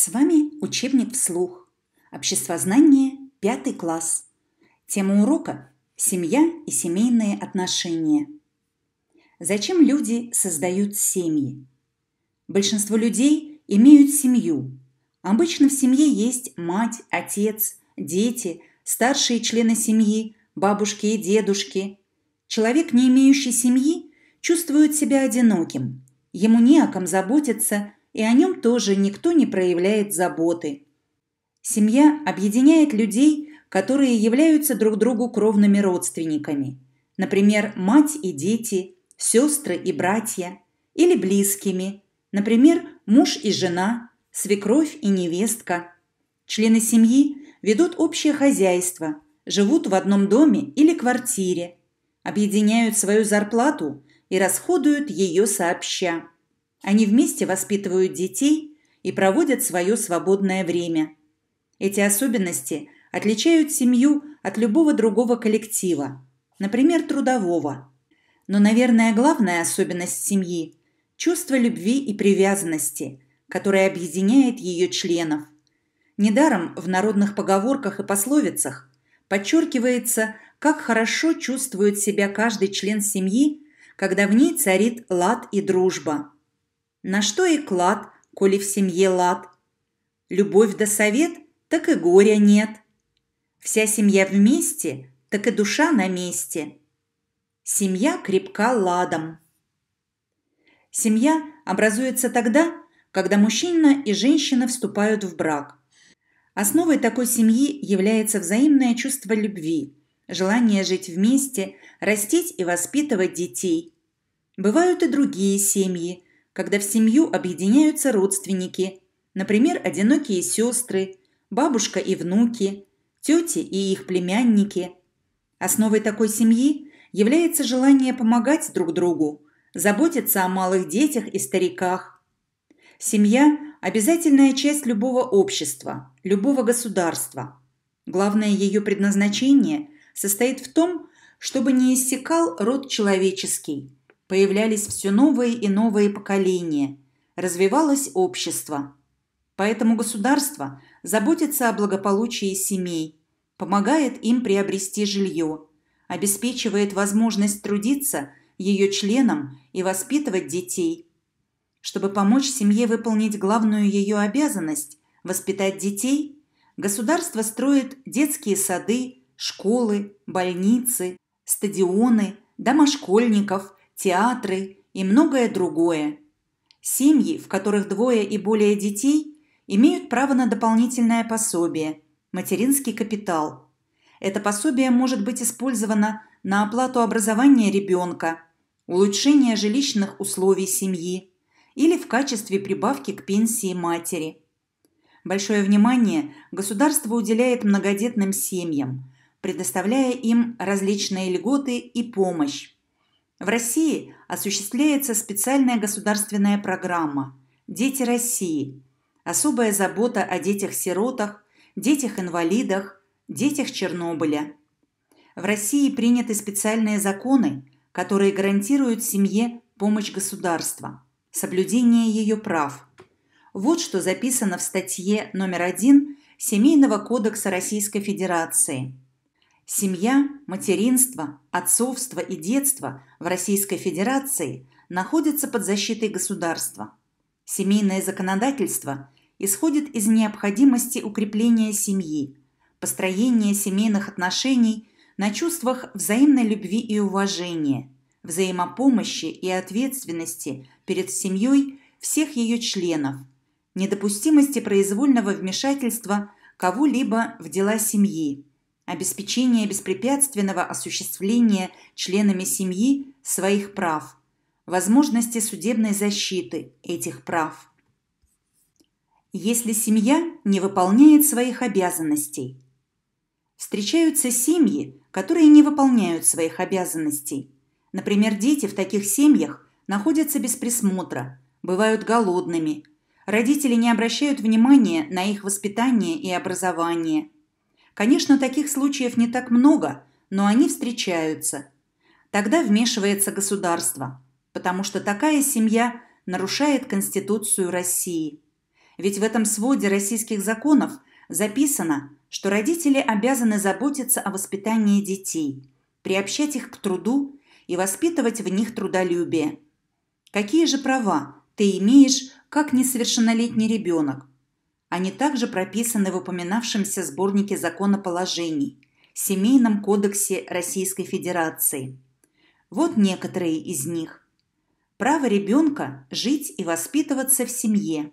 С вами учебник вслух. Обществознание, пятый класс. Тема урока – семья и семейные отношения. Зачем люди создают семьи? Большинство людей имеют семью. Обычно в семье есть мать, отец, дети, старшие члены семьи, бабушки и дедушки. Человек, не имеющий семьи, чувствует себя одиноким. Ему не о ком заботиться – и о нем тоже никто не проявляет заботы. Семья объединяет людей, которые являются друг другу кровными родственниками. Например, мать и дети, сестры и братья. Или близкими. Например, муж и жена, свекровь и невестка. Члены семьи ведут общее хозяйство, живут в одном доме или квартире, объединяют свою зарплату и расходуют ее сообща. Они вместе воспитывают детей и проводят свое свободное время. Эти особенности отличают семью от любого другого коллектива, например, трудового. Но, наверное, главная особенность семьи – чувство любви и привязанности, которое объединяет ее членов. Недаром в народных поговорках и пословицах подчеркивается, как хорошо чувствует себя каждый член семьи, когда в ней царит лад и дружба. На что и клад, коли в семье лад. Любовь да совет, так и горя нет. Вся семья вместе, так и душа на месте. Семья крепка ладом. Семья образуется тогда, когда мужчина и женщина вступают в брак. Основой такой семьи является взаимное чувство любви, желание жить вместе, растить и воспитывать детей. Бывают и другие семьи – когда в семью объединяются родственники, например, одинокие сестры, бабушка и внуки, тети и их племянники. Основой такой семьи является желание помогать друг другу, заботиться о малых детях и стариках. Семья – обязательная часть любого общества, любого государства. Главное ее предназначение состоит в том, чтобы не иссякал род человеческий – появлялись все новые и новые поколения, развивалось общество. Поэтому государство заботится о благополучии семей, помогает им приобрести жилье, обеспечивает возможность трудиться ее членам и воспитывать детей. Чтобы помочь семье выполнить главную ее обязанность – воспитать детей – Государство строит детские сады, школы, больницы, стадионы, дома школьников, театры и многое другое. Семьи, в которых двое и более детей, имеют право на дополнительное пособие – материнский капитал. Это пособие может быть использовано на оплату образования ребенка, улучшение жилищных условий семьи или в качестве прибавки к пенсии матери. Большое внимание государство уделяет многодетным семьям, предоставляя им различные льготы и помощь. В России осуществляется специальная государственная программа «Дети России», особая забота о детях-сиротах, детях-инвалидах, детях Чернобыля. В России приняты специальные законы, которые гарантируют семье помощь государства, соблюдение ее прав. Вот что записано в статье номер 1 Семейного кодекса Российской Федерации – Семья, материнство, отцовство и детство в Российской Федерации находятся под защитой государства. Семейное законодательство исходит из необходимости укрепления семьи, построения семейных отношений на чувствах взаимной любви и уважения, взаимопомощи и ответственности перед семьей всех ее членов, недопустимости произвольного вмешательства кого-либо в дела семьи, обеспечение беспрепятственного осуществления членами семьи своих прав, возможности судебной защиты этих прав. Если семья не выполняет своих обязанностей. Встречаются семьи, которые не выполняют своих обязанностей. Например, дети в таких семьях находятся без присмотра, бывают голодными, родители не обращают внимания на их воспитание и образование – Конечно, таких случаев не так много, но они встречаются. Тогда вмешивается государство, потому что такая семья нарушает Конституцию России. Ведь в этом своде российских законов записано, что родители обязаны заботиться о воспитании детей, приобщать их к труду и воспитывать в них трудолюбие. Какие же права ты имеешь как несовершеннолетний ребенок, они также прописаны в упоминавшемся сборнике законоположений, Семейном кодексе Российской Федерации. Вот некоторые из них. Право ребенка жить и воспитываться в семье.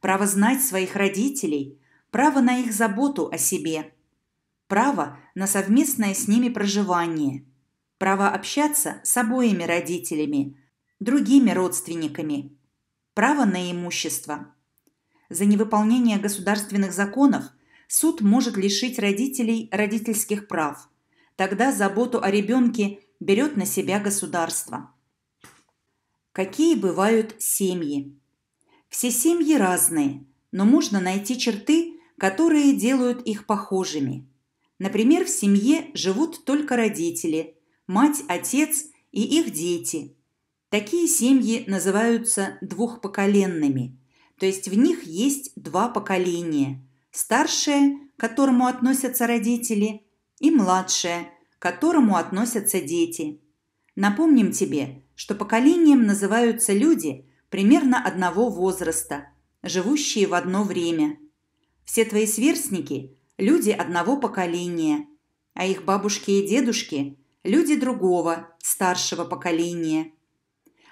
Право знать своих родителей, право на их заботу о себе. Право на совместное с ними проживание. Право общаться с обоими родителями, другими родственниками. Право на имущество. За невыполнение государственных законов суд может лишить родителей родительских прав. Тогда заботу о ребенке берет на себя государство. Какие бывают семьи? Все семьи разные, но можно найти черты, которые делают их похожими. Например, в семье живут только родители, мать, отец и их дети. Такие семьи называются двухпоколенными – то есть в них есть два поколения. Старшее, к которому относятся родители, и младшее, к которому относятся дети. Напомним тебе, что поколением называются люди примерно одного возраста, живущие в одно время. Все твои сверстники – люди одного поколения, а их бабушки и дедушки – люди другого, старшего поколения.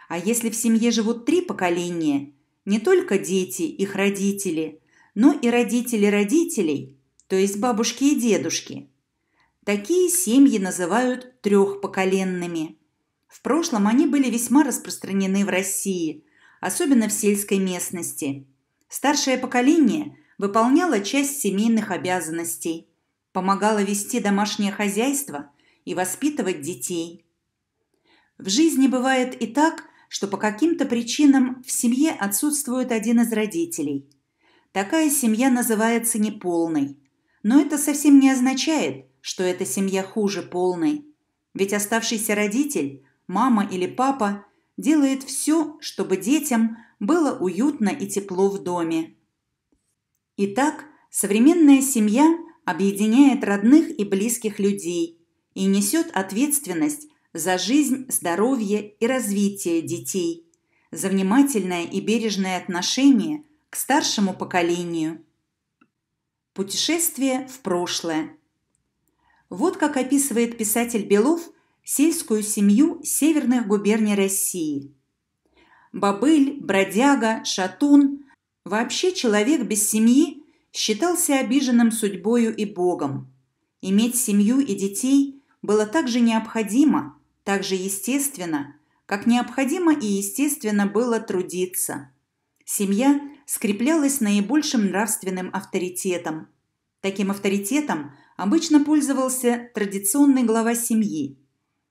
А если в семье живут три поколения – не только дети, их родители, но и родители родителей, то есть бабушки и дедушки. Такие семьи называют трехпоколенными. В прошлом они были весьма распространены в России, особенно в сельской местности. Старшее поколение выполняло часть семейных обязанностей, помогало вести домашнее хозяйство и воспитывать детей. В жизни бывает и так – что по каким-то причинам в семье отсутствует один из родителей. Такая семья называется неполной. Но это совсем не означает, что эта семья хуже полной. Ведь оставшийся родитель, мама или папа, делает все, чтобы детям было уютно и тепло в доме. Итак, современная семья объединяет родных и близких людей и несет ответственность за жизнь, здоровье и развитие детей, за внимательное и бережное отношение к старшему поколению. Путешествие в прошлое. Вот как описывает писатель Белов сельскую семью северных губерний России. Бабыль, бродяга, шатун – вообще человек без семьи считался обиженным судьбою и Богом. Иметь семью и детей было также необходимо, так же естественно, как необходимо и естественно было трудиться. Семья скреплялась наибольшим нравственным авторитетом. Таким авторитетом обычно пользовался традиционный глава семьи.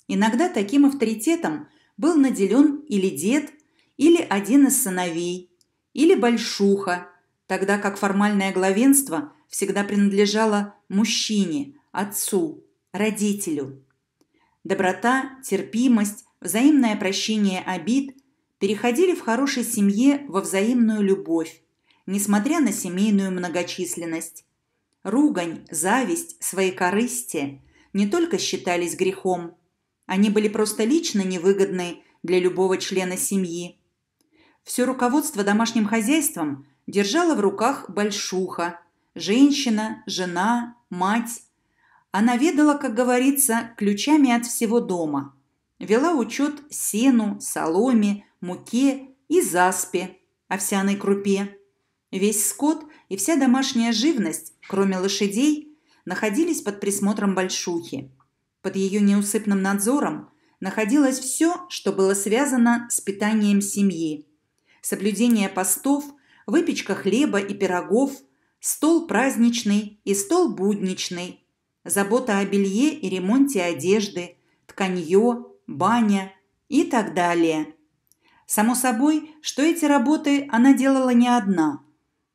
Иногда таким авторитетом был наделен или дед, или один из сыновей, или большуха, тогда как формальное главенство всегда принадлежало мужчине, отцу, родителю. Доброта, терпимость, взаимное прощение обид переходили в хорошей семье во взаимную любовь, несмотря на семейную многочисленность. Ругань, зависть, свои корысти не только считались грехом, они были просто лично невыгодны для любого члена семьи. Все руководство домашним хозяйством держала в руках большуха, женщина, жена, мать, она ведала, как говорится, ключами от всего дома. Вела учет сену, соломе, муке и заспе, овсяной крупе. Весь скот и вся домашняя живность, кроме лошадей, находились под присмотром большухи. Под ее неусыпным надзором находилось все, что было связано с питанием семьи. Соблюдение постов, выпечка хлеба и пирогов, стол праздничный и стол будничный, забота о белье и ремонте одежды, тканье, баня и так далее. Само собой, что эти работы она делала не одна.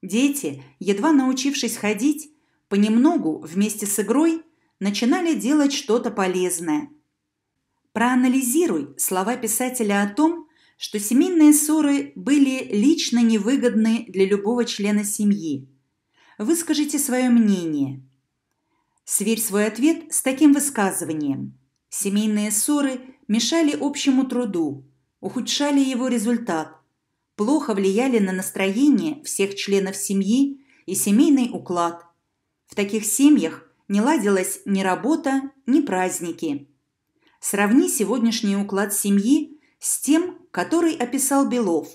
Дети, едва научившись ходить, понемногу вместе с игрой начинали делать что-то полезное. Проанализируй слова писателя о том, что семейные ссоры были лично невыгодны для любого члена семьи. Выскажите свое мнение – Сверь свой ответ с таким высказыванием. Семейные ссоры мешали общему труду, ухудшали его результат, плохо влияли на настроение всех членов семьи и семейный уклад. В таких семьях не ладилась ни работа, ни праздники. Сравни сегодняшний уклад семьи с тем, который описал Белов.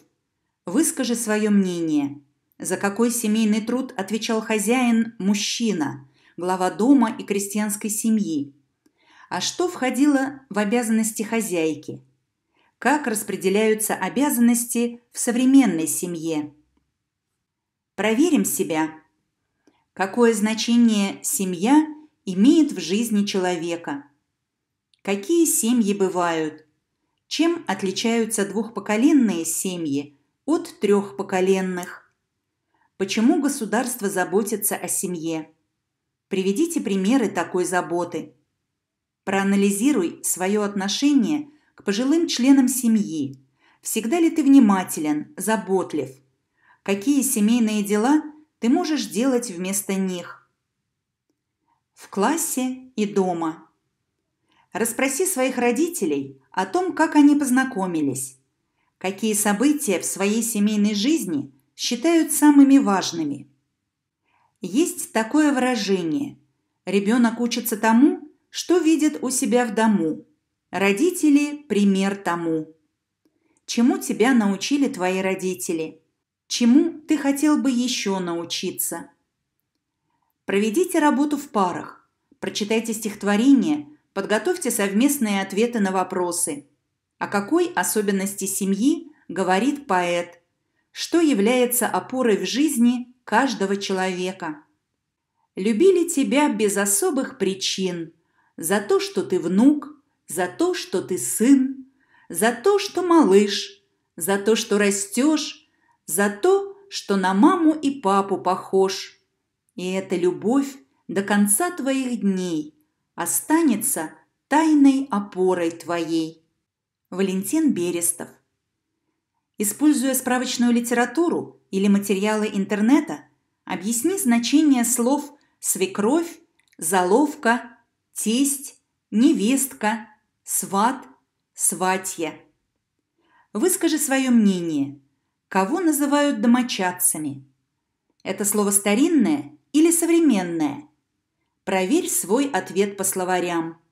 Выскажи свое мнение. За какой семейный труд отвечал хозяин мужчина, глава дома и крестьянской семьи. А что входило в обязанности хозяйки? Как распределяются обязанности в современной семье? Проверим себя. Какое значение семья имеет в жизни человека? Какие семьи бывают? Чем отличаются двухпоколенные семьи от трехпоколенных? Почему государство заботится о семье? Приведите примеры такой заботы. Проанализируй свое отношение к пожилым членам семьи. Всегда ли ты внимателен, заботлив? Какие семейные дела ты можешь делать вместо них? В классе и дома. Распроси своих родителей о том, как они познакомились. Какие события в своей семейной жизни считают самыми важными – есть такое выражение «ребенок учится тому, что видит у себя в дому, родители – пример тому». Чему тебя научили твои родители? Чему ты хотел бы еще научиться? Проведите работу в парах, прочитайте стихотворение, подготовьте совместные ответы на вопросы. О какой особенности семьи говорит поэт? Что является опорой в жизни каждого человека. Любили тебя без особых причин, за то, что ты внук, за то, что ты сын, за то, что малыш, за то, что растешь, за то, что на маму и папу похож. И эта любовь до конца твоих дней останется тайной опорой твоей. Валентин Берестов Используя справочную литературу, или материалы интернета, объясни значение слов «свекровь», «заловка», «тесть», «невестка», «сват», «сватья». Выскажи свое мнение. Кого называют домочадцами? Это слово старинное или современное? Проверь свой ответ по словарям.